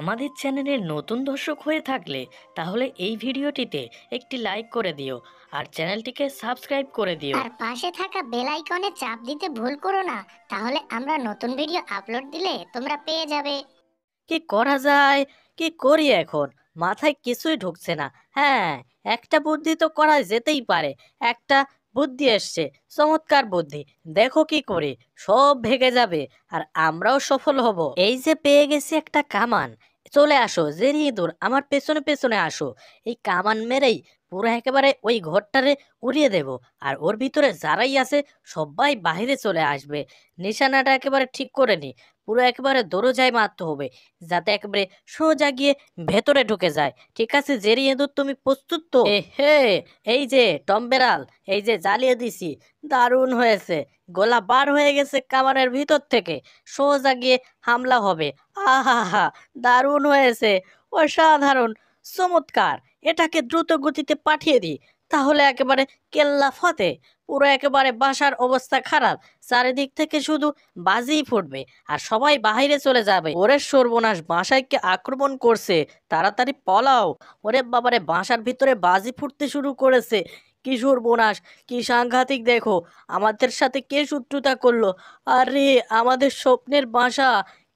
আমাদের চ্যানেলের নতুন দর্শক হয়ে থাকলে তাহলে এই ভিডিওটিতে একটি লাইক করে দিও আর চ্যানেলটিকে সাবস্ক্রাইব করে দিও আর পাশে থাকা বেল আইকনে চাপ দিতে ভুল করো না তাহলে আমরা নতুন ভিডিও আপলোড দিলে তোমরা পেয়ে যাবে কি করা যায় কি করি এখন মাথায় কিছুই ঢুকছে না হ্যাঁ একটা বুদ্ধি তো করা যেতেই পারে একটা বুদ্ধি এসছে চমৎকার বুদ্ধি দেখো কি করে সব ভেঙে যাবে আর আমরাও সফল হব এই যে পেয়ে গেছি একটা কামান চলে আসো জেরিয়ে দূর আমার পেছনে পেছনে আসো এই কামান মেরেই পুরো একেবারে ওই ঘরটারে উড়িয়ে দেব আর ওর ভিতরে যারাই আছে সবাই বাহিরে চলে আসবে নিশানাটা একেবারে ঠিক করে নি পুরো একেবারে দরজায় মারতে হবে যাতে একেবারে সোজা গিয়ে ভেতরে ঢুকে যায় ঠিক আছে জেরি এঁদুর তুমি প্রস্তুত তো হে এই যে টম্বেরাল এই যে জ্বালিয়ে দিছি দারুণ হয়েছে গোলা বার হয়ে গেছে কামানের ভিতর থেকে সোজা গিয়ে হামলা হবে আহা হা দারুণ হয়েছে অসাধারণ চমৎকার এটাকে দ্রুত গতিতে পাঠিয়ে দিই তাহলে একেবারে কেল্লা ফতে পুরো একেবারে বাসার অবস্থা খারাপ চারিদিক থেকে শুধু বাজিই ফুটবে আর সবাই বাহিরে চলে যাবে ওরে সর্বনাশ বাসায়কে আক্রমণ করছে তাড়াতাড়ি পলাও ওরে বাবারে বাসার ভিতরে বাজি ফুটতে শুরু করেছে কি সর্বনাশ কি সাংঘাতিক দেখো আমাদের সাথে কে শত্রুতা করলো আরে আমাদের স্বপ্নের বাসা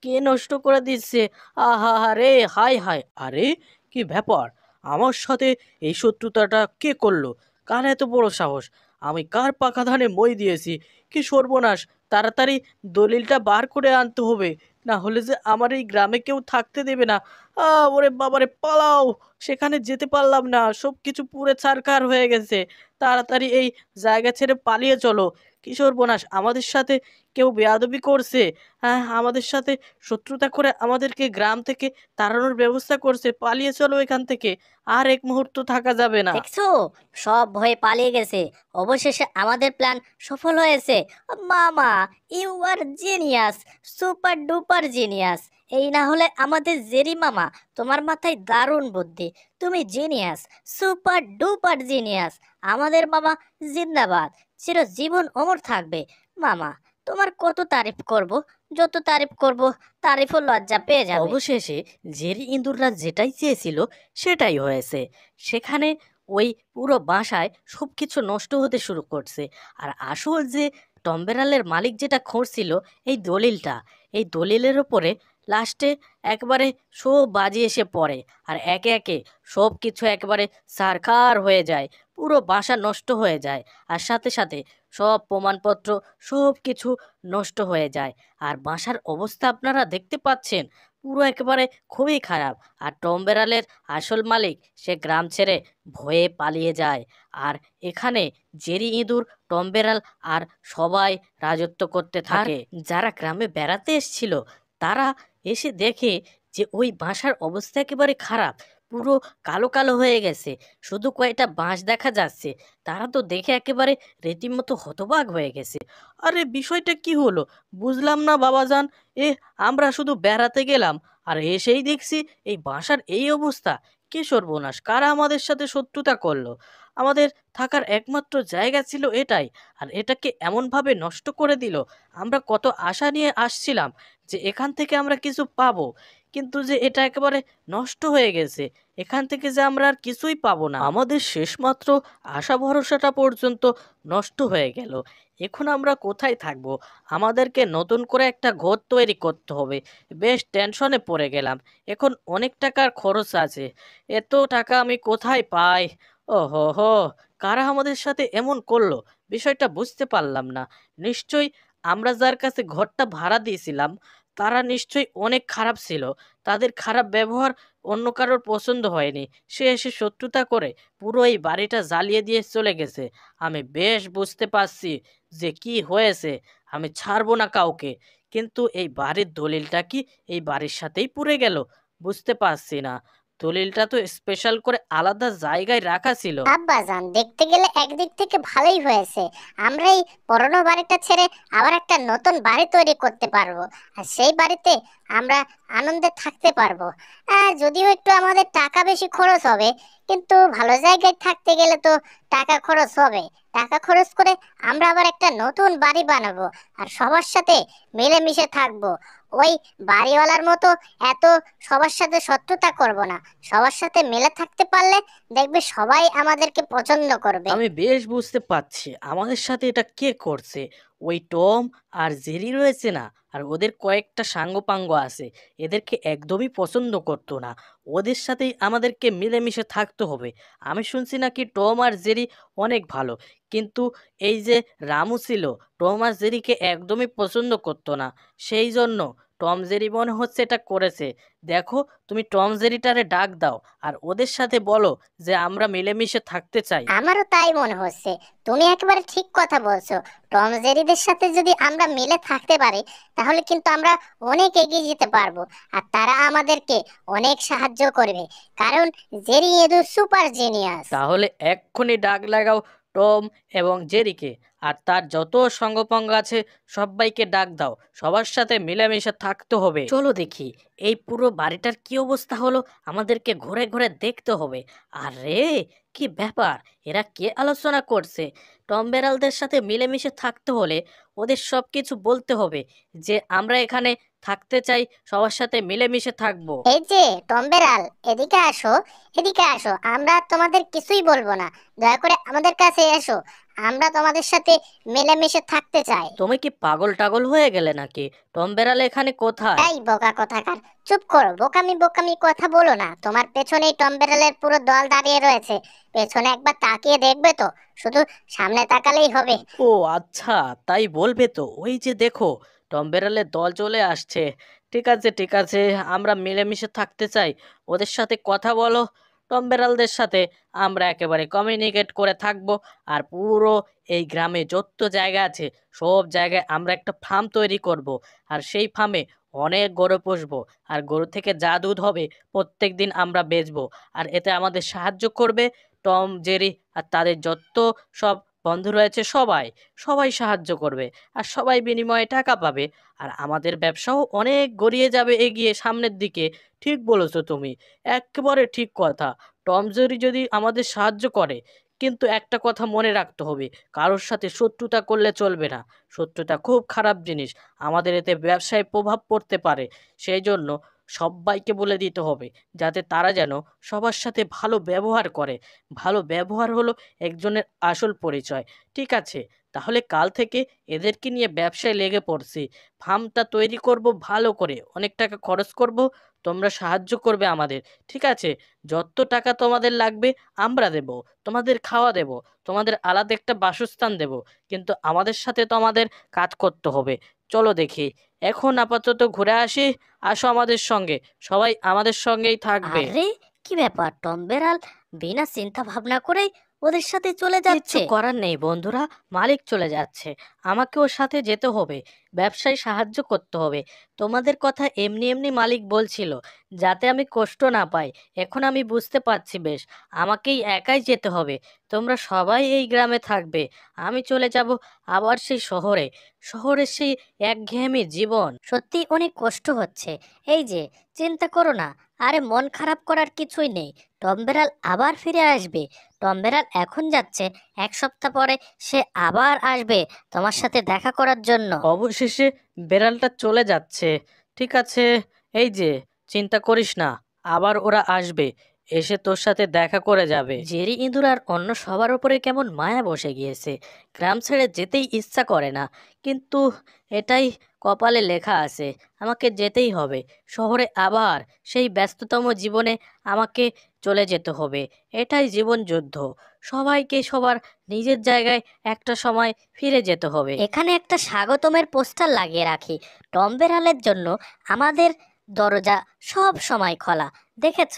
কে নষ্ট করে দিচ্ছে আহা রে হাই হাই আরে কি ব্যাপার আমার সাথে এই শত্রুতাটা কে করলো কার এত বড় সাহস আমি কার পাকা ধানে মই দিয়েছি কি সর্বনাশ তাড়াতাড়ি দলিলটা বার করে আনতে হবে না হলে যে আমার এই গ্রামে কেউ থাকতে দেবে না ওরে বাবারে পালাও সেখানে যেতে পারলাম না সব কিছু পুরে ছারখার হয়ে গেছে তাড়াতাড়ি এই জায়গা ছেড়ে পালিয়ে চলো কিশোর বোনাস আমাদের সাথে কেউ বেয়াদবি করছে হ্যাঁ আমাদের সাথে শত্রুতা করে আমাদেরকে গ্রাম থেকে তাড়ানোর ব্যবস্থা করছে পালিয়ে চলো এখান থেকে আর এক মুহূর্ত থাকা যাবে না দেখছো সব ভয়ে পালিয়ে গেছে অবশেষে আমাদের প্ল্যান সফল হয়েছে মামা you are genius super duper genius এই না হলে আমাদের জেরি মামা তোমার মাথায় দারুণ বুদ্ধি তুমি জিনিয়াস সুপার ডুপার জিনিয়াস আমাদের মামা জিন্দাবাদ চিরজীবন অমর থাকবে মামা তোমার কত তারিফ করব যত তারিফ করব তারিফও লজ্জা পেয়ে যাবে অবশেষে জেরি ইন্দুররা যেটাই চেয়েছিল সেটাই হয়েছে সেখানে ওই পুরো বাসায় সব কিছু নষ্ট হতে শুরু করছে আর আসল যে টম্বেরালের মালিক যেটা খুঁজছিল এই দলিলটা এই দলিলের ওপরে লাস্টে একবারে সব বাজি এসে পড়ে আর একে একে সব কিছু একবারে সারকার হয়ে যায় পুরো বাসা নষ্ট হয়ে যায় আর সাথে সাথে সব প্রমাণপত্র সব কিছু নষ্ট হয়ে যায় আর বাসার অবস্থা আপনারা দেখতে পাচ্ছেন পুরো একেবারে খুবই খারাপ আর টম বেড়ালের আসল মালিক সে গ্রাম ছেড়ে ভয়ে পালিয়ে যায় আর এখানে জেরি ইঁদুর টম বেড়াল আর সবাই রাজত্ব করতে থাকে যারা গ্রামে বেড়াতে এসছিল তারা এসে দেখে যে ওই বাসার অবস্থা একেবারে খারাপ পুরো কালো কালো হয়ে গেছে শুধু কয়েকটা বাঁশ দেখা যাচ্ছে তারা তো দেখে একেবারে রীতিমতো হতবাক হয়ে গেছে আরে বিষয়টা কি হলো বুঝলাম না বাবা যান এ আমরা শুধু বেড়াতে গেলাম আর এসেই দেখছি এই বাসার এই অবস্থা কে সর্বনাশ কারা আমাদের সাথে শত্রুতা করলো আমাদের থাকার একমাত্র জায়গা ছিল এটাই আর এটাকে এমনভাবে নষ্ট করে দিল আমরা কত আশা নিয়ে আসছিলাম যে এখান থেকে আমরা কিছু পাবো কিন্তু যে এটা একেবারে নষ্ট হয়ে গেছে এখান থেকে যে আমরা আর কিছুই পাবো না আমাদের শেষমাত্র আশা ভরসাটা পর্যন্ত নষ্ট হয়ে গেল এখন আমরা কোথায় থাকব আমাদেরকে নতুন করে একটা ঘর তৈরি করতে হবে বেশ টেনশনে পড়ে গেলাম এখন অনেক টাকার খরচ আছে এত টাকা আমি কোথায় পাই ওহো হো কারা আমাদের সাথে এমন করলো বিষয়টা বুঝতে পারলাম না নিশ্চয়ই আমরা যার কাছে ঘরটা ভাড়া দিয়েছিলাম তারা নিশ্চয়ই অনেক খারাপ ছিল তাদের খারাপ ব্যবহার অন্য কারোর পছন্দ হয়নি সে এসে শত্রুতা করে পুরো এই বাড়িটা জ্বালিয়ে দিয়ে চলে গেছে আমি বেশ বুঝতে পারছি যে কি হয়েছে আমি ছাড়বো না কাউকে কিন্তু এই বাড়ির দলিলটা কি এই বাড়ির সাথেই পুড়ে গেল বুঝতে পারছি না দলিলটা তো স্পেশাল করে আলাদা জায়গায় রাখা ছিল আব্বা জান দেখতে গেলে একদিক থেকে ভালোই হয়েছে আমরা এই পুরনো বাড়িটা ছেড়ে আবার একটা নতুন বাড়ি তৈরি করতে পারবো আর সেই বাড়িতে আমরা আনন্দে থাকতে পারবো হ্যাঁ যদিও একটু আমাদের টাকা বেশি খরচ হবে কিন্তু ভালো জায়গায় থাকতে গেলে তো টাকা খরচ হবে টাকা খরচ করে আমরা আবার একটা নতুন বাড়ি বানাবো আর সবার সাথে মিলেমিশে থাকবো ওই বাড়িওয়ালার মতো এত সবার সাথে শত্রুতা করব না সবার সাথে মিলে থাকতে পারলে দেখবে সবাই আমাদেরকে পছন্দ করবে আমি বেশ বুঝতে পারছি আমাদের সাথে এটা কে করছে ওই টম আর জেরি রয়েছে না আর ওদের কয়েকটা সাঙ্গপাঙ্গ আছে এদেরকে একদমই পছন্দ করতো না ওদের সাথেই আমাদেরকে মিলেমিশে থাকতে হবে আমি শুনছি নাকি টম আর জেরি অনেক ভালো কিন্তু এই যে রামু ছিল টম আর জেরিকে একদমই পছন্দ করতো না সেই জন্য টম জেরি মনে হচ্ছে এটা করেছে দেখো তুমি টম জেরিটারে ডাক দাও আর ওদের সাথে বলো যে আমরা মিলেমিশে থাকতে চাই আমারও তাই মনে হচ্ছে তুমি একেবারে ঠিক কথা বলছো টম জেরিদের সাথে যদি আমরা মিলে থাকতে পারি তাহলে কিন্তু আমরা অনেক এগিয়ে যেতে পারবো আর তারা আমাদেরকে অনেক সাহায্য করবে কারণ জেরি এদু সুপার জিনিয়াস তাহলে এক্ষুনি ডাক লাগাও টম এবং জেরিকে আর তার যত সঙ্গপঙ্গ আছে সবাইকে ডাক দাও সবার সাথে মিলেমিশে থাকতে হবে চলো দেখি এই পুরো বাড়িটার কি অবস্থা হলো আমাদেরকে ঘুরে ঘুরে দেখতে হবে আরে কি ব্যাপার এরা কে আলোচনা করছে টম বেড়ালদের সাথে মিলেমিশে থাকতে হলে ওদের সব কিছু বলতে হবে যে আমরা এখানে থাকতে চাই সবার সাথে মিলেমিশে থাকবো এই যে টম বেড়াল এদিকে আসো এদিকে আসো আমরা তোমাদের কিছুই বলবো না দয়া করে আমাদের কাছে এসো আমরা তোমাদের সাথে মেলামেশে থাকতে চাই তুমি কি পাগল টাগল হয়ে গেলে নাকি টম বেড়াল এখানে কোথায় এই বোকা কোথাকার চুপ করো বোকামি বোকামি কথা বলো না তোমার পেছনেই টম বেড়ালের পুরো দল দাঁড়িয়ে রয়েছে পেছনে একবার তাকিয়ে দেখবে তো শুধু সামনে তাকালেই হবে ও আচ্ছা তাই বলবে তো ওই যে দেখো টম বেড়ালের দল চলে আসছে ঠিক আছে ঠিক আছে আমরা মিলেমিশে থাকতে চাই ওদের সাথে কথা বলো টম বেড়ালদের সাথে আমরা একেবারে কমিউনিকেট করে থাকব আর পুরো এই গ্রামে যত জায়গা আছে সব জায়গায় আমরা একটা ফার্ম তৈরি করব আর সেই ফার্মে অনেক গরু পুষবো আর গরু থেকে যা দুধ হবে প্রত্যেক দিন আমরা বেচবো আর এতে আমাদের সাহায্য করবে টম জেরি আর তাদের যত সব বন্ধু রয়েছে সবাই সবাই সাহায্য করবে আর সবাই বিনিময়ে টাকা পাবে আর আমাদের ব্যবসাও অনেক গড়িয়ে যাবে এগিয়ে সামনের দিকে ঠিক বলেছো তুমি একেবারে ঠিক কথা টম জরি যদি আমাদের সাহায্য করে কিন্তু একটা কথা মনে রাখতে হবে কারোর সাথে শত্রুতা করলে চলবে না শত্রুতা খুব খারাপ জিনিস আমাদের এতে ব্যবসায় প্রভাব পড়তে পারে সেই জন্য সবাইকে বলে দিতে হবে যাতে তারা যেন সবার সাথে ভালো ব্যবহার করে ভালো ব্যবহার হলো একজনের আসল পরিচয় ঠিক আছে তাহলে কাল থেকে এদেরকে নিয়ে ব্যবসায় লেগে পড়ছি ফার্মটা তৈরি করব ভালো করে অনেক টাকা খরচ করব তোমরা সাহায্য করবে আমাদের ঠিক আছে যত টাকা তোমাদের লাগবে আমরা দেব তোমাদের খাওয়া দেব তোমাদের আলাদা একটা বাসস্থান দেব কিন্তু আমাদের সাথে তো আমাদের কাজ করতে হবে চলো দেখি এখন আপাতত ঘুরে আসি আসো আমাদের সঙ্গে সবাই আমাদের সঙ্গেই থাকবে আরে কি ব্যাপার টম বেড়াল বিনা চিন্তা ভাবনা করেই ওদের সাথে চলে যাচ্ছে করার নেই বন্ধুরা মালিক চলে যাচ্ছে আমাকে ওর সাথে যেতে হবে ব্যবসায় সাহায্য করতে হবে তোমাদের কথা এমনি এমনি মালিক বলছিল যাতে আমি কষ্ট না পাই এখন আমি বুঝতে পারছি বেশ আমাকেই একাই যেতে হবে তোমরা সবাই এই গ্রামে থাকবে আমি চলে যাব আবার সেই শহরে শহরের সেই একঘেয়েমি জীবন সত্যি অনেক কষ্ট হচ্ছে এই যে চিন্তা করো না আরে মন খারাপ করার কিছুই নেই টম্বেরাল আবার ফিরে আসবে টম বেরাল এখন যাচ্ছে এক সপ্তাহ পরে সে আবার আসবে তোমার সাথে দেখা করার জন্য অবশেষে বেড়ালটা চলে যাচ্ছে ঠিক আছে এই যে চিন্তা করিস না আবার ওরা আসবে এসে তোর সাথে দেখা করে যাবে জেরি ইঁদুর আর অন্য সবার উপরে কেমন মায়া বসে গিয়েছে গ্রাম ছেড়ে যেতেই ইচ্ছা করে না কিন্তু এটাই কপালে লেখা আছে আমাকে যেতেই হবে শহরে আবার সেই ব্যস্ততম জীবনে আমাকে চলে যেতে হবে এটাই জীবন যুদ্ধ সবাইকে সবার নিজের জায়গায় একটা সময় ফিরে যেতে হবে এখানে একটা স্বাগতমের পোস্টার লাগিয়ে রাখি টম বেড়ালের জন্য আমাদের দরজা সব সময় খোলা দেখেছ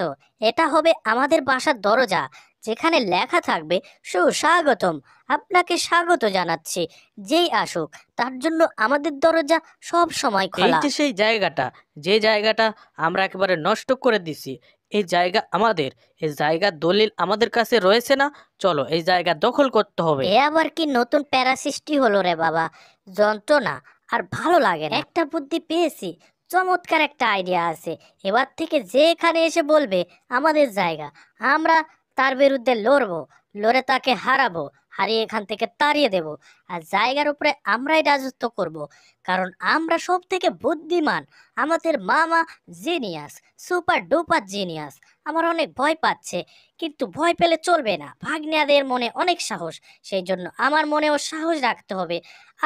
এটা হবে আমাদের বাসার দরজা যেখানে লেখা থাকবে সুস্বাগতম আপনাকে স্বাগত জানাচ্ছি যেই আসুক তার জন্য আমাদের দরজা সব সময় খোলা এই সেই জায়গাটা যে জায়গাটা আমরা একেবারে নষ্ট করে দিছি এই জায়গা আমাদের এই জায়গার দলিল আমাদের কাছে রয়েছে না চলো এই জায়গা দখল করতে হবে এ আবার কি নতুন প্যারা সৃষ্টি হলো রে বাবা যন্ত্রণা আর ভালো লাগে না একটা বুদ্ধি পেয়েছি চমৎকার একটা আইডিয়া আছে এবার থেকে যেখানে এসে বলবে আমাদের জায়গা আমরা তার বিরুদ্ধে লড়বো লড়ে তাকে হারাবো হারিয়ে এখান থেকে তাড়িয়ে দেব আর জায়গার উপরে আমরাই রাজত্ব করব। কারণ আমরা সব থেকে বুদ্ধিমান আমাদের মামা জিনিয়াস সুপার ডুপার জিনিয়াস আমার অনেক ভয় পাচ্ছে কিন্তু ভয় পেলে চলবে না ভাগ্নাদের মনে অনেক সাহস সেই জন্য আমার মনেও সাহস রাখতে হবে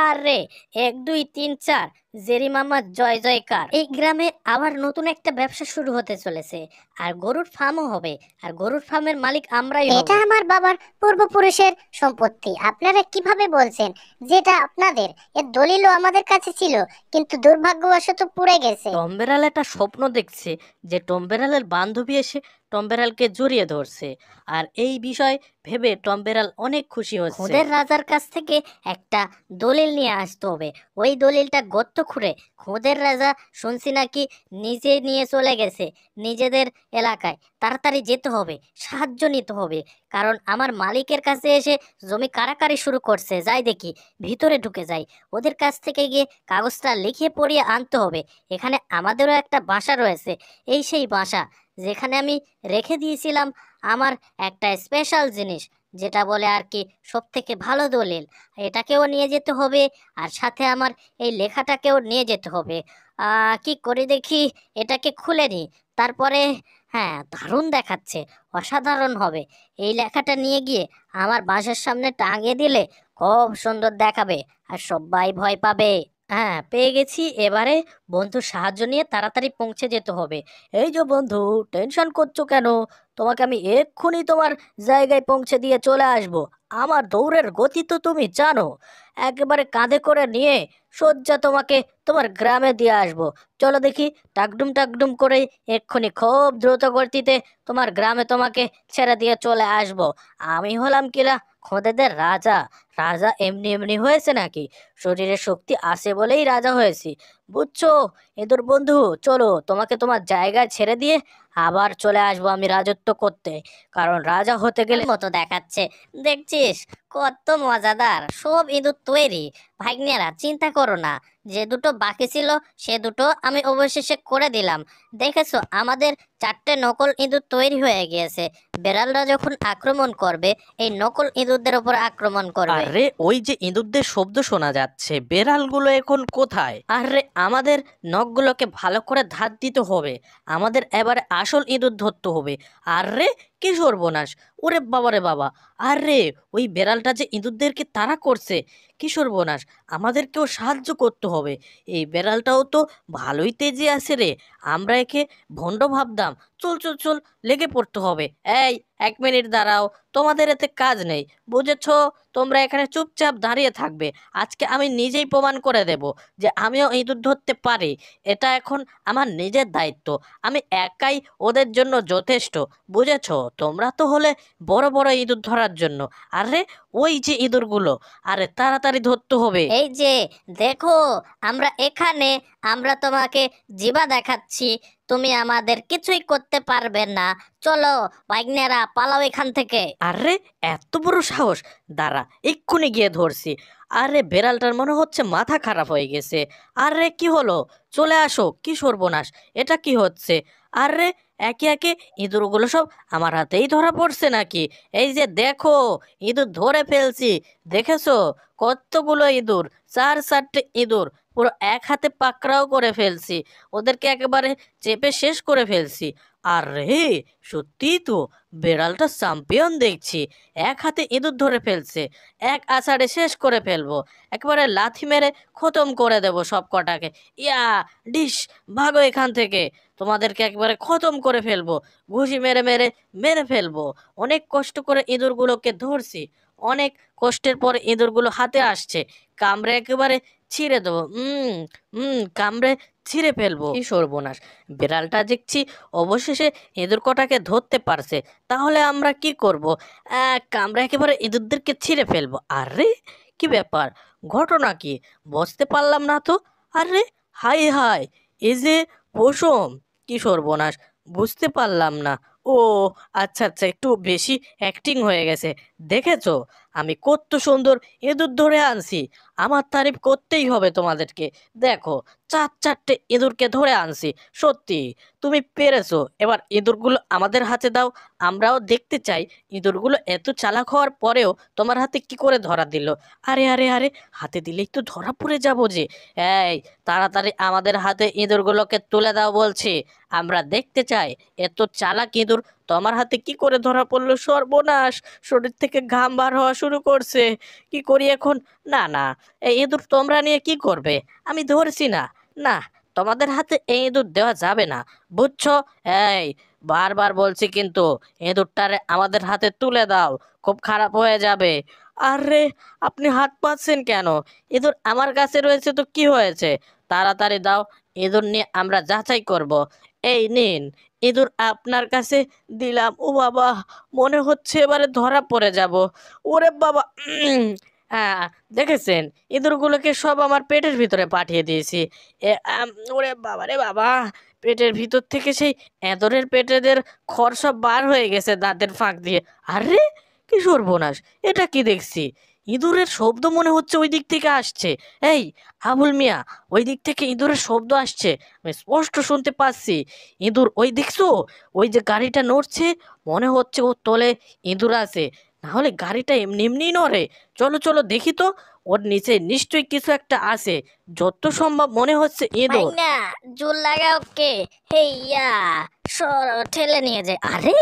আর রে এক দুই তিন চার জেরি মামার জয় জয়কার এই গ্রামে আবার নতুন একটা ব্যবসা শুরু হতে চলেছে আর গরুর ফার্মও হবে আর গরুর ফার্মের মালিক আমরাই এটা আমার বাবার পূর্বপুরুষের সম্পত্তি আপনারা কিভাবে বলছেন যেটা আপনাদের এর দলিলও আমাদের কাছে ছিল কিন্তু দুর্ভাগ্যবশত পুড়ে গেছে টম একটা স্বপ্ন দেখছে যে টম্বেরালের বান্ধবী এসে টম্বেরালকে জড়িয়ে ধরছে আর এই বিষয় ভেবে টম্বেরাল অনেক খুশি হচ্ছে খুদের রাজার কাছ থেকে একটা দলিল নিয়ে আসতে হবে ওই দলিলটা গর্ত খুঁড়ে খোদের রাজা শুনছি নাকি নিজে নিয়ে চলে গেছে নিজেদের এলাকায় তাড়াতাড়ি যেতে হবে সাহায্য নিতে হবে কারণ আমার মালিকের কাছে এসে জমি কারাকারি শুরু করছে যাই দেখি ভিতরে ঢুকে যাই ওদের কাছ থেকে গিয়ে কাগজটা লিখিয়ে পড়িয়ে আনতে হবে এখানে আমাদেরও একটা বাসা রয়েছে এই সেই বাসা যেখানে আমি রেখে দিয়েছিলাম আমার একটা স্পেশাল জিনিস যেটা বলে আর কি সব থেকে ভালো দলিল এটাকেও নিয়ে যেতে হবে আর সাথে আমার এই লেখাটাকেও নিয়ে যেতে হবে কি করে দেখি এটাকে খুলে নিই তারপরে হ্যাঁ দারুণ দেখাচ্ছে অসাধারণ হবে এই লেখাটা নিয়ে গিয়ে আমার বাসার সামনে টাঙিয়ে দিলে খুব সুন্দর দেখাবে আর সবাই ভয় পাবে হ্যাঁ পেয়ে গেছি এবারে বন্ধুর সাহায্য নিয়ে তাড়াতাড়ি পৌঁছে যেতে হবে এই যে বন্ধু টেনশন করছো কেন তোমাকে আমি এক্ষুনি তোমার জায়গায় পৌঁছে দিয়ে চলে আসব। আমার দৌড়ের গতি তো তুমি জানো একেবারে কাঁধে করে নিয়ে সজ্জা তোমাকে তোমার গ্রামে দিয়ে আসব। চলো দেখি টাকডুম টাকডুম করে এক্ষুনি খুব দ্রুত গতিতে তোমার গ্রামে তোমাকে ছেড়ে দিয়ে চলে আসব। আমি হলাম কিলা খোদেদের রাজা রাজা এমনি এমনি হয়েছে নাকি শরীরে শক্তি আছে বলেই রাজা হয়েছি বুঝছো এদের বন্ধু চলো তোমাকে তোমার জায়গায় ছেড়ে দিয়ে আবার চলে আসবো আমি রাজত্ব করতে কারণ রাজা হতে গেলে মতো দেখাচ্ছে দেখছিস কত মজাদার সব ইঁদুর তৈরি ভাগ্নেরা চিন্তা করো না যে দুটো বাকি ছিল সে দুটো আমি অবশেষে করে দিলাম দেখেছো আমাদের চারটে নকল ইঁদুর তৈরি হয়ে গিয়েছে বেড়ালরা যখন আক্রমণ করবে এই নকল ইঁদুরদের উপর আক্রমণ করবে আরে ওই যে ইঁদুরদের শব্দ শোনা যাচ্ছে বেড়ালগুলো এখন কোথায় আরে আমাদের নখগুলোকে ভালো করে ধার দিতে হবে আমাদের এবারে আসল ইঁদুর ধরতে হবে আরে কি সর্বনাশ ওরে বাবারে বাবা আরে ওই বেড়ালটা যে ইঁদুরদেরকে তারা করছে কি সর্বনাশ আমাদেরকেও সাহায্য করতে হবে এই বেড়ালটাও তো ভালোই তেজে আছে রে আমরা একে ভণ্ড ভাবতাম চল চল চল লেগে পড়তে হবে এই এক মিনিট দাঁড়াও তোমাদের এতে কাজ নেই বুঝেছ তোমরা এখানে চুপচাপ দাঁড়িয়ে থাকবে আজকে আমি নিজেই প্রমাণ করে দেব যে আমিও ইঁদুর ধরতে পারি এটা এখন আমার নিজের দায়িত্ব আমি একাই ওদের জন্য যথেষ্ট বুঝেছ তোমরা তো হলে বড় বড় ইঁদুর ধরার জন্য আরে ওই যে ইঁদুরগুলো আরে তারা তাড়াতাড়ি ধরতে হবে এই যে দেখো আমরা এখানে আমরা তোমাকে জিবা দেখাচ্ছি তুমি আমাদের কিছুই করতে পারবে না চলো বাইগনেরা পালাও এখান থেকে আরে এত বড় সাহস দাঁড়া এক্ষুনি গিয়ে ধরছি আরে বেড়ালটার মনে হচ্ছে মাথা খারাপ হয়ে গেছে আরে কি হলো চলে আসো কি সর্বনাশ এটা কি হচ্ছে আরে একে একে ইঁদুরগুলো সব আমার হাতেই ধরা পড়ছে নাকি এই যে দেখো ইঁদুর ধরে ফেলছি দেখেছো কতগুলো ইঁদুর চার চারটে ইঁদুর পুরো এক হাতে পাকড়াও করে ফেলছি ওদেরকে একেবারে চেপে শেষ করে ফেলছি আর রে সত্যিই তো বেড়ালটা চ্যাম্পিয়ন দেখছি এক হাতে ইঁদুর ধরে ফেলছে এক আষাঢ়ে শেষ করে ফেলবো একবারে লাথি মেরে খতম করে দেব সব কটাকে ইয়া ডিস ভাগো এখান থেকে তোমাদেরকে একবারে খতম করে ফেলবো ঘুষি মেরে মেরে মেরে ফেলবো অনেক কষ্ট করে ইঁদুরগুলোকে ধরছি অনেক কষ্টের পর ইঁদুরগুলো হাতে আসছে কামড়ে একেবারে ছিঁড়ে দেবো হুম হুম কামড়ে ছিঁড়ে ফেলবো কি সর্বনাশ বিড়ালটা দেখছি অবশেষে ইঁদুর কটাকে ধরতে পারছে তাহলে আমরা কি করব কামড়ে একেবারে ইঁদুরদেরকে ছিঁড়ে ফেলবো আরে কি ব্যাপার ঘটনা কি বসতে পারলাম না তো আরে হাই হাই এ যে পশম কি সর্বনাশ বুঝতে পারলাম না ও আচ্ছা আচ্ছা একটু বেশি অ্যাক্টিং হয়ে গেছে দেখেছো আমি কত সুন্দর ইঁদুর ধরে আনছি আমার তারিফ করতেই হবে তোমাদেরকে দেখো চার চারটে ইঁদুরকে ধরে আনছি সত্যি তুমি পেরেছো এবার ইঁদুরগুলো আমাদের হাতে দাও আমরাও দেখতে চাই ইঁদুরগুলো এত চালাক হওয়ার পরেও তোমার হাতে কি করে ধরা দিল আরে আরে আরে হাতে দিলেই তো ধরা পড়ে যাবো যে এই তাড়াতাড়ি আমাদের হাতে ইঁদুরগুলোকে তুলে দাও বলছি আমরা দেখতে চাই এত চালাক ইঁদুর হুজুর তো আমার হাতে কি করে ধরা পড়লো সর্বনাশ শরীর থেকে ঘাম বার হওয়া শুরু করছে কি করি এখন না না এই ইঁদুর তোমরা নিয়ে কি করবে আমি ধরছি না না তোমাদের হাতে এই ইঁদুর দেওয়া যাবে না বুঝছো এই বারবার বলছি কিন্তু ইঁদুরটারে আমাদের হাতে তুলে দাও খুব খারাপ হয়ে যাবে আরে আপনি হাত পাচ্ছেন কেন ইঁদুর আমার কাছে রয়েছে তো কি হয়েছে তাড়াতাড়ি দাও ইঁদুর নিয়ে আমরা যাচাই করব। এই নিন ইঁদুর আপনার কাছে দিলাম ও বাবা মনে হচ্ছে এবারে ধরা পড়ে যাব ওরে বাবা হ্যাঁ দেখেছেন ইঁদুরগুলোকে সব আমার পেটের ভিতরে পাঠিয়ে দিয়েছি ওরে বাবা রে বাবা পেটের ভিতর থেকে সেই এঁদরের পেটেদের খড় সব বার হয়ে গেছে দাঁতের ফাঁক দিয়ে আরে কি সর্বনাশ এটা কি দেখছি ইঁদুরের শব্দ মনে হচ্ছে ওই দিক থেকে আসছে এই আবুল মিয়া ওই দিক থেকে ইঁদুরের শব্দ আসছে আমি স্পষ্ট শুনতে পাচ্ছি ইঁদুর ওই দেখছো ওই যে গাড়িটা নড়ছে মনে হচ্ছে ওর তলে ইঁদুর আছে নাহলে গাড়িটা এমনি এমনি নড়ে চলো চলো দেখি তো ওর নিচে নিশ্চয়ই কিছু একটা আছে যত সম্ভব মনে হচ্ছে ইঁদুর না জোর লাগা ওকে হেইয়া সর ঠেলে নিয়ে যায় আরে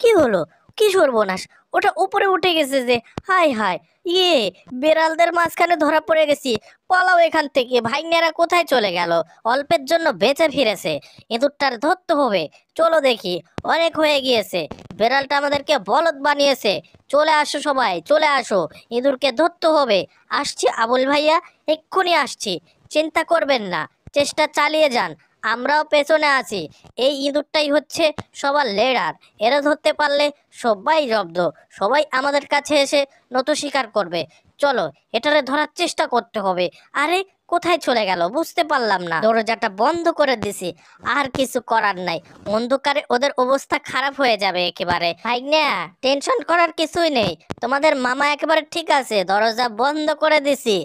কি হলো কি সর্বনাশ ওটা উপরে উঠে গেছে যে হাই হাই ইয়ে বেড়ালদের মাঝখানে ধরা পড়ে গেছি পালাও এখান থেকে ভাইনেরা কোথায় চলে গেল অল্পের জন্য বেঁচে ফিরেছে ইঁদুরটার ধরতে হবে চলো দেখি অনেক হয়ে গিয়েছে বেড়ালটা আমাদেরকে বলদ বানিয়েছে চলে আসো সবাই চলে আসো ইঁদুরকে ধরতে হবে আসছি আবুল ভাইয়া এক্ষুনি আসছি চিন্তা করবেন না চেষ্টা চালিয়ে যান আমরাও পেছনে আছি এই ইঁদুরটাই হচ্ছে সবার লেডার এরা ধরতে পারলে সবাই জব্দ সবাই আমাদের কাছে এসে নত স্বীকার করবে চলো এটারে ধরার চেষ্টা করতে হবে আরে কোথায় চলে গেল বুঝতে পারলাম না দরজাটা বন্ধ করে দিছি আর কিছু করার নাই অন্ধকারে ওদের অবস্থা খারাপ হয়ে যাবে একেবারে ভাইগনা টেনশন করার কিছুই নেই তোমাদের মামা একেবারে ঠিক আছে দরজা বন্ধ করে দিছি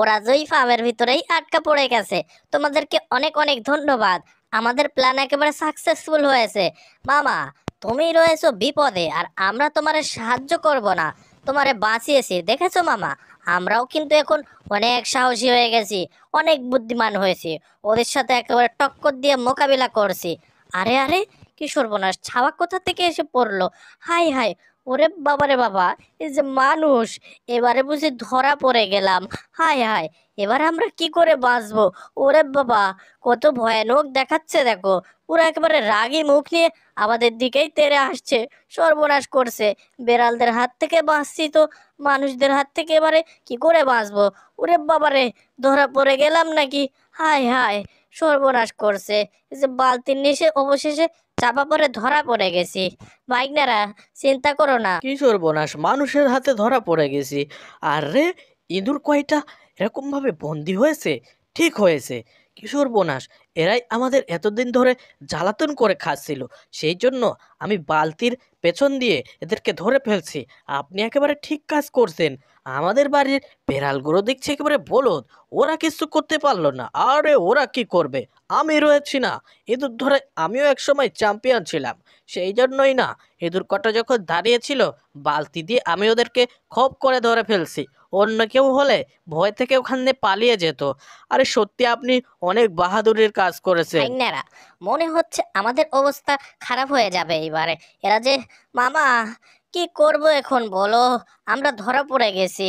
ওরা জই ফার্মের ভিতরেই আটকা পড়ে গেছে তোমাদেরকে অনেক অনেক ধন্যবাদ আমাদের প্ল্যান একেবারে সাকসেসফুল হয়েছে মামা তুমি রয়েছো বিপদে আর আমরা তোমার সাহায্য করব না তোমারে বাঁচিয়েছি দেখেছো মামা আমরাও কিন্তু এখন অনেক সাহসী হয়ে গেছি অনেক বুদ্ধিমান হয়েছি ওদের সাথে একেবারে টক্কর দিয়ে মোকাবিলা করছি আরে আরে কি সর্বনাশ ছাওয়া কোথা থেকে এসে পড়লো হাই হাই ওরে বাবারে বাবা এই যে মানুষ এবারে বুঝি ধরা পড়ে গেলাম হায় হায় এবার আমরা কি করে বাঁচবো ওরে বাবা কত ভয়ানক দেখাচ্ছে দেখো ওরা একেবারে রাগি মুখ নিয়ে আমাদের দিকেই তেরে আসছে সর্বনাশ করছে বেড়ালদের হাত থেকে বাঁচছি তো মানুষদের হাত থেকে এবারে কি করে বাঁচবো ওরে বাবারে ধরা পড়ে গেলাম নাকি হায় হায় সর্বনাশ করছে এই যে বালতির নিচে অবশেষে চাপা পরে ধরা পড়ে গেছি বাইকনারা চিন্তা করো না কিশোর বোনাস মানুষের হাতে ধরা পড়ে গেছি আর রে ইঁদুর কয়টা এরকম ভাবে বন্দি হয়েছে ঠিক হয়েছে কিশোর বোনাস এরাই আমাদের এতদিন ধরে জ্বালাতন করে খাচ্ছিল সেই জন্য আমি বালতির পেছন দিয়ে এদেরকে ধরে ফেলছি আপনি একেবারে ঠিক কাজ করছেন আমাদের বাড়ির বেড়ালগুলো দেখছে একেবারে বলুন ওরা কিছু করতে পারলো না আরে ওরা কি করবে আমি রয়েছি না ইঁদুর ধরে আমিও একসময় চ্যাম্পিয়ন ছিলাম সেই জন্যই না ইঁদুর কটা যখন দাঁড়িয়েছিল বালতি দিয়ে আমি ওদেরকে খপ করে ধরে ফেলছি অন্য কেউ হলে ভয় থেকে ওখানে পালিয়ে যেত আরে সত্যি আপনি অনেক বাহাদুরের কাজ করেছে ফাইনারা মনে হচ্ছে আমাদের অবস্থা খারাপ হয়ে যাবে এবারে এরা যে মামা কি করব এখন বলো আমরা ধরা পড়ে গেছি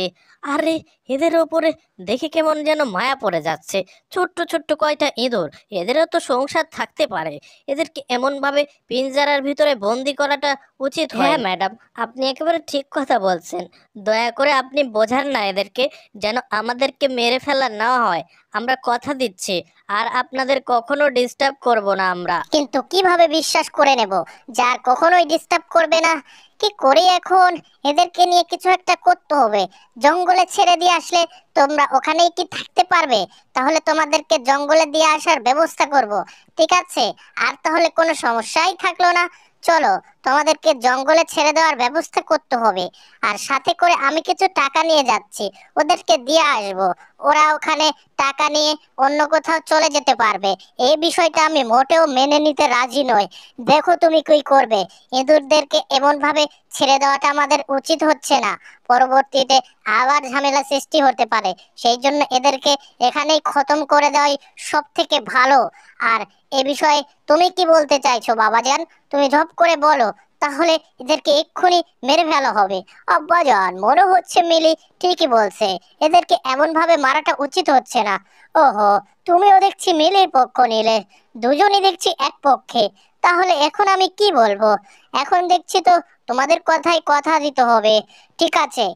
আরে এদের ওপরে দেখে কেমন যেন মায়া পড়ে যাচ্ছে ছোট্ট ছোট্ট কয়টা ইঁদুর এদেরও তো সংসার থাকতে পারে এদেরকে এমনভাবে পিঞ্জারার ভিতরে বন্দি করাটা উচিত হয় হ্যাঁ, ম্যাডাম আপনি একেবারে ঠিক কথা বলছেন দয়া করে আপনি বোঝান না এদেরকে যেন আমাদেরকে মেরে ফেলা না হয় আমরা কথা দিচ্ছি আর আপনাদের কখনো ডিস্টার্ব করব না আমরা কিন্তু কিভাবে বিশ্বাস করে নেব যা কখনোই ডিস্টার্ব করবে না কি করি এখন এদেরকে নিয়ে কিছু একটা করতে হবে জঙ্গল জঙ্গলে ছেড়ে দিয়ে আসলে তোমরা ওখানেই কি থাকতে পারবে তাহলে তোমাদেরকে জঙ্গলে দিয়ে আসার ব্যবস্থা করব ঠিক আছে আর তাহলে কোনো সমস্যাই থাকলো না চলো তোমাদেরকে জঙ্গলে ছেড়ে দেওয়ার ব্যবস্থা করতে হবে আর সাথে করে আমি কিছু টাকা নিয়ে যাচ্ছি ওদেরকে দিয়ে আসব ওরা ওখানে টাকা নিয়ে অন্য কোথাও চলে যেতে পারবে এই বিষয়টা আমি মোটেও মেনে নিতে রাজি নই দেখো তুমি কী করবে ইঁদুরদেরকে এমনভাবে ছেড়ে দেওয়াটা আমাদের উচিত হচ্ছে না পরবর্তীতে আবার ঝামেলা সৃষ্টি হতে পারে সেই জন্য এদেরকে এখানেই খতম করে দেওয়াই সব থেকে ভালো আর এ বিষয়ে তুমি কি বলতে চাইছো বাবাজান তুমি ঝপ করে বলো তাহলে এদেরকে এক্ষুনি মেরে ফেলা হবে আব্বাজান মনে হচ্ছে মিলি ঠিকই বলছে এদেরকে এমনভাবে মারাটা উচিত হচ্ছে না ওহো তুমিও দেখছি মিলির পক্ষ নিলে দুজনই দেখছি এক পক্ষে তাহলে এখন আমি কি বলবো এখন দেখছি তো তোমাদের কথাই কথা দিতে হবে ঠিক আছে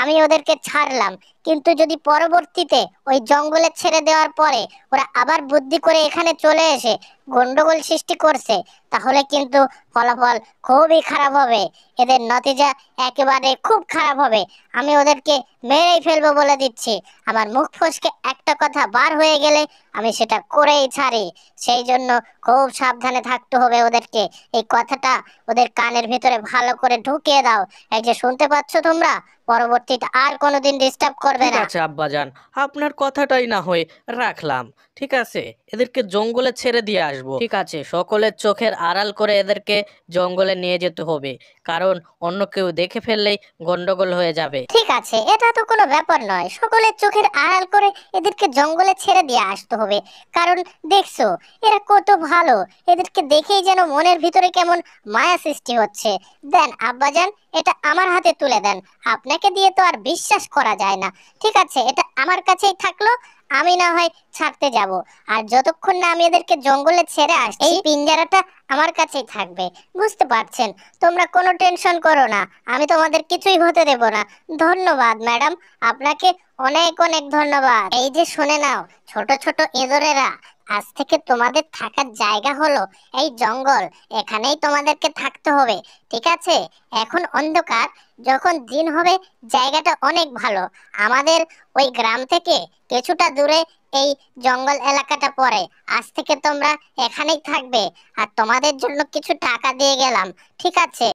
আমি ওদেরকে ছাড়লাম কিন্তু যদি পরবর্তীতে ওই জঙ্গলে ছেড়ে দেওয়ার পরে ওরা আবার বুদ্ধি করে এখানে চলে এসে গন্ডগোল সৃষ্টি করছে তাহলে কিন্তু ফলাফল খুবই খারাপ হবে এদের নতিজা একেবারে খুব খারাপ হবে আমি ওদেরকে মেরেই ফেলবো বলে দিচ্ছি আমার মুখ ফসকে একটা কথা বার হয়ে গেলে আমি সেটা করেই ছাড়ি সেই জন্য খুব সাবধানে থাকতে হবে ওদেরকে এই কথাটা ওদের কানের ভিতরে ভালো করে ঢুকিয়ে দাও এই যে শুনতে পাচ্ছ তোমরা পরবর্তীতে আর কোনোদিন ডিস্টার্ব করবে পারবে না ঠিক আছে আব্বাজান আপনার কথাটাই না হয়ে রাখলাম ঠিক আছে এদেরকে জঙ্গলে ছেড়ে দিয়ে আসব ঠিক আছে সকলের চোখের আড়াল করে এদেরকে জঙ্গলে নিয়ে যেতে হবে কারণ অন্য কেউ দেখে ফেললেই গন্ডগোল হয়ে যাবে ঠিক আছে এটা তো কোনো ব্যাপার নয় সকলের চোখের আড়াল করে এদেরকে জঙ্গলে ছেড়ে দিয়ে আসতে হবে কারণ দেখছো এরা কত ভালো এদেরকে দেখেই যেন মনের ভিতরে কেমন মায়া সৃষ্টি হচ্ছে দেন আব্বাজান এটা আমার হাতে তুলে দেন আপনাকে দিয়ে তো আর বিশ্বাস করা যায় না ঠিক আছে এটা আমার কাছেই থাকলো আমি না হয় ছাড়তে যাব আর যতক্ষণ না আমি এদেরকে জঙ্গলে ছেড়ে আসছি এই পিঞ্জারাটা আমার কাছেই থাকবে বুঝতে পারছেন তোমরা কোনো টেনশন করো না আমি তোমাদের কিছুই হতে দেব না ধন্যবাদ ম্যাডাম আপনাকে অনেক অনেক ধন্যবাদ এই যে শুনে নাও ছোট ছোট এদরেরা আজ থেকে তোমাদের থাকার জায়গা হলো এই জঙ্গল এখানেই তোমাদেরকে থাকতে হবে ঠিক আছে এখন অন্ধকার যখন দিন হবে জায়গাটা অনেক ভালো আমাদের ওই গ্রাম থেকে কিছুটা দূরে এই জঙ্গল এলাকাটা পড়ে আজ থেকে তোমরা এখানেই থাকবে আর তোমাদের জন্য কিছু টাকা দিয়ে গেলাম ঠিক আছে